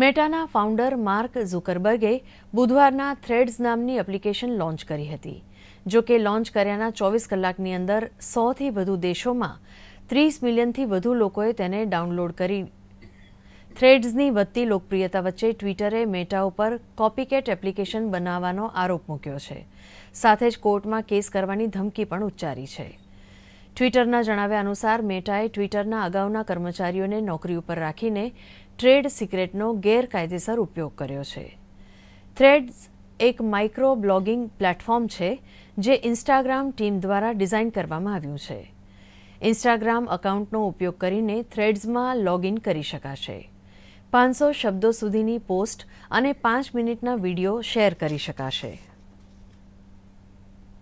મેટાના founder Mark ઝુકરબર્ગે બુધવારના Threads નામની એપ્લિકેશન લોન્ચ કરી હતી જો કે લોન્ચ કર્યાના ચોવીસ કલાકની અંદર સોથી વધુ દેશોમાં ત્રીસ મિલિયનથી વધુ લોકોએ તેને ડાઉનલોડ કરી થ્રેડ્સની વધતી લોકપ્રિયતા વચ્ચે ટ્વિટરે મેટા ઉપર કોપીકેટ એપ્લિકેશન બનાવવાનો આરોપ મૂક્યો છે સાથે જ કોર્ટમાં કેસ કરવાની ધમકી પણ ઉચ્ચારી છે ટ્વિટરના જણાવ્યા અનુસાર મેટાએ ટ્વિટરના અગાઉના કર્મચારીઓને નોકરી ઉપર રાખીને ટ્રેડ સિક્રેટનો ગેરકાયદેસર ઉપયોગ કર્યો છે થ્રેડ્સ એક માઇક્રો બ્લોગિંગ પ્લેટફોર્મ છે જે ઇન્સ્ટાગ્રામ ટીમ દ્વારા ડિઝાઇન કરવામાં આવ્યું છે ઇન્સ્ટાગ્રામ એકાઉન્ટનો ઉપયોગ કરીને થ્રેડ્સમાં લોગિન કરી શકાશે પાંચસો શબ્દો સુધીની પોસ્ટ અને પાંચ મિનિટના વિડીયો શેર કરી શકાશે